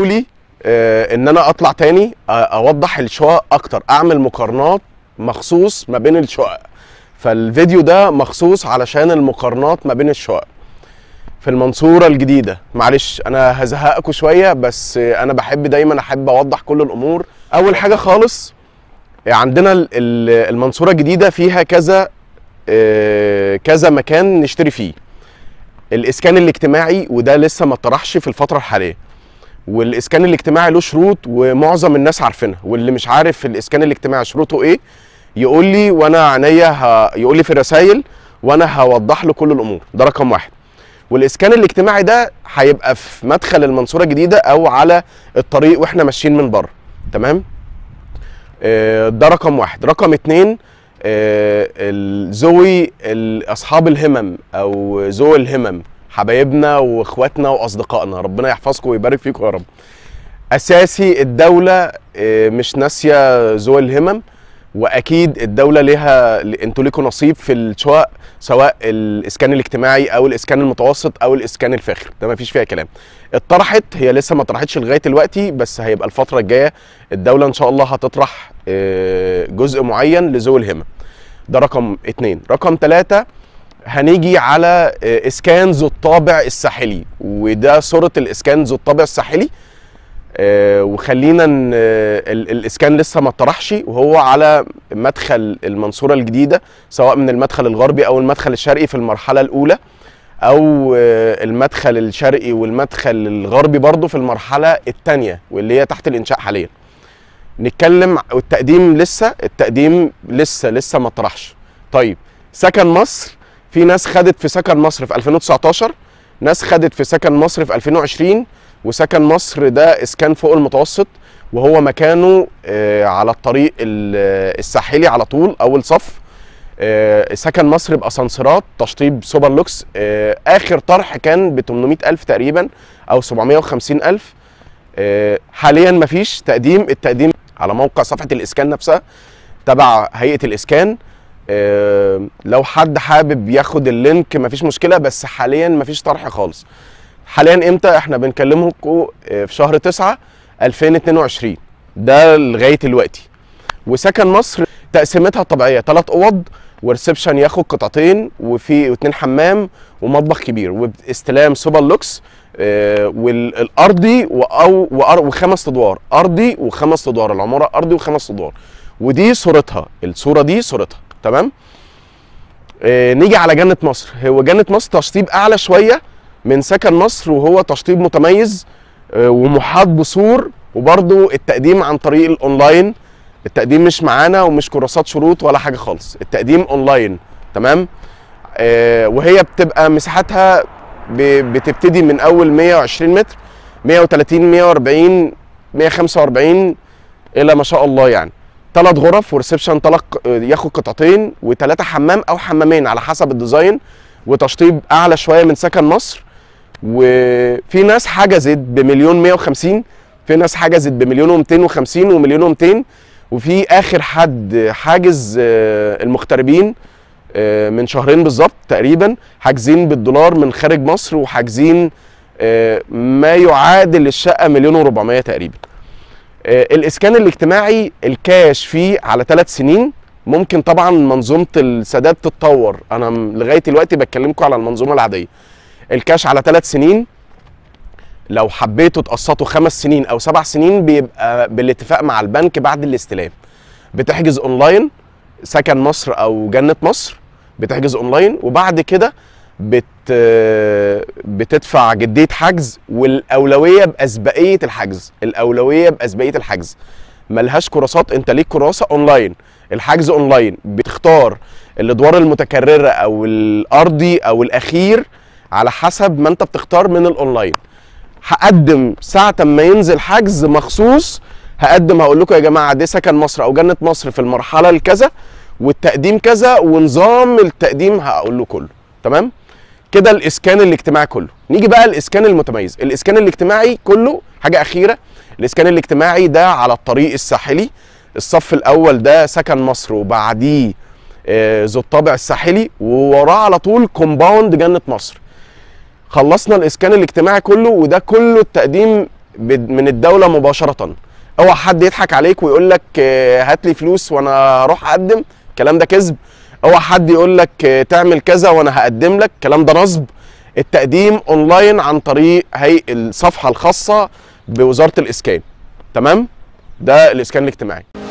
لي آه، ان انا اطلع تاني اوضح الشقق اكتر اعمل مقارنات مخصوص ما بين الشقق فالفيديو ده مخصوص علشان المقارنات ما بين الشقق في المنصوره الجديده معلش انا هزهقكم شويه بس انا بحب دايما احب اوضح كل الامور اول حاجه خالص عندنا المنصوره الجديده فيها كذا آه، كذا مكان نشتري فيه الاسكان الاجتماعي وده لسه ما طرحش في الفتره الحاليه والاسكان الاجتماعي له شروط ومعظم الناس عارفينها واللي مش عارف الاسكان الاجتماعي شروطه ايه يقول لي وانا عينيا يقول لي في الرسايل وانا هوضح له كل الامور ده رقم واحد والاسكان الاجتماعي ده هيبقى في مدخل المنصوره الجديده او على الطريق واحنا ماشيين من بره تمام آه، ده رقم واحد رقم اتنين آه، ذوي اصحاب الهمم او ذوي الهمم حبايبنا واخواتنا واصدقائنا ربنا يحفظكم ويبارك فيكم يا رب اساسي الدوله آه، مش ناسيه ذوي الهمم واكيد الدوله ليها انتوا ليكم نصيب في الشقق سواء الاسكان الاجتماعي او الاسكان المتوسط او الاسكان الفاخر ده ما فيش فيها كلام اتطرحت هي لسه ما طرحتش لغايه دلوقتي بس هيبقى الفتره الجايه الدوله ان شاء الله هتطرح آه، جزء معين لذوي الهمم ده رقم اتنين رقم تلاته هنيجي على آه، اسكان ذو الطابع الساحلي وده صوره الاسكان ذو الطابع الساحلي آه، وخلينا آه، الاسكان لسه ما اتطرحش وهو على مدخل المنصوره الجديده سواء من المدخل الغربي او المدخل الشرقي في المرحله الاولى او المدخل الشرقي والمدخل الغربي برضه في المرحله الثانيه واللي هي تحت الانشاء حاليا نتكلم والتقديم لسه التقديم لسه لسه ما طرحش طيب سكن مصر في ناس خدت في سكن مصر في 2019 ناس خدت في سكن مصر في 2020 وسكن مصر ده اسكان فوق المتوسط وهو مكانه آه، على الطريق الساحلي على طول اول صف آه، سكن مصر باسانسيرات تشطيب سوبر لوكس آه، اخر طرح كان ب 800000 تقريبا او 750 الف حاليا مفيش تقديم التقديم على موقع صفحه الاسكان نفسها تبع هيئه الاسكان آه، لو حد حابب ياخد اللينك مفيش مشكله بس حاليا مفيش طرح خالص حاليا امتى احنا بنكلمكم آه، في شهر 9 2022 ده لغايه دلوقتي وسكن مصر تقسيمتها الطبيعيه ثلاث اوض وريسبشن ياخد قطعتين وفي واتنين حمام ومطبخ كبير واستلام سوبر لوكس آه، والارضي او وخمس ادوار ارضي وخمس ادوار العماره ارضي وخمس ادوار ودي صورتها الصوره دي صورتها تمام آه، نيجي على جنه مصر هو جنه مصر تشطيب اعلى شويه من سكن مصر وهو تشطيب متميز آه، ومحاط بسور وبرضو التقديم عن طريق الاونلاين التقديم مش معانا ومش كراسات شروط ولا حاجه خالص التقديم اونلاين تمام آه، وهي بتبقى مساحتها بتبتدي من اول 120 متر 130 140 145 الى ما شاء الله يعني ثلاث غرف وريسبشن طلق ياخد قطعتين وثلاثه حمام او حمامين على حسب الديزاين وتشطيب اعلى شويه من سكن مصر وفي ناس حجزت بمليون 150 في ناس حجزت بمليون و250 ومليون و200 وفي اخر حد حاجز آه، المغتربين آه، من شهرين بالظبط تقريبا حاجزين بالدولار من خارج مصر وحاجزين آه، ما يعادل الشقه مليون و400 تقريبا آه، الاسكان الاجتماعي الكاش فيه على ثلاث سنين ممكن طبعا منظومه السداد تتطور انا لغايه دلوقتي بتكلمكم على المنظومه العاديه الكاش على ثلاث سنين لو حبيتوا تقسطوا خمس سنين او سبع سنين بيبقى بالاتفاق مع البنك بعد الاستلام بتحجز اونلاين سكن مصر او جنه مصر بتحجز اونلاين وبعد كده بت بتدفع جديه حجز والاولويه باسبقيه الحجز الاولويه باسبقيه الحجز ملهاش كراسات انت ليك كراسه اونلاين الحجز اونلاين بتختار الادوار المتكرره او الارضي او الاخير على حسب ما انت بتختار من الاونلاين هقدم ساعه ما ينزل حجز مخصوص هقدم هقول لكم يا جماعه دي سكن مصر او جنه مصر في المرحله الكذا والتقديم كذا ونظام التقديم هقول له كله تمام كده الاسكان الاجتماعي كله نيجي بقى الاسكان المتميز الاسكان الاجتماعي كله حاجه اخيره الاسكان الاجتماعي ده على الطريق الساحلي الصف الاول ده سكن مصر وبعديه آه، ذو الطابع الساحلي ووراه على طول كومباوند جنه مصر خلصنا الاسكان الاجتماعي كله وده كله التقديم من الدوله مباشره اوعى حد يضحك عليك ويقول لك آه، هات لي فلوس وانا اروح اقدم الكلام ده كذب اوعى حد يقول لك آه، تعمل كذا وانا هقدم لك الكلام ده نصب التقديم اونلاين عن طريق هي الصفحه الخاصه بوزاره الاسكان تمام ده الاسكان الاجتماعي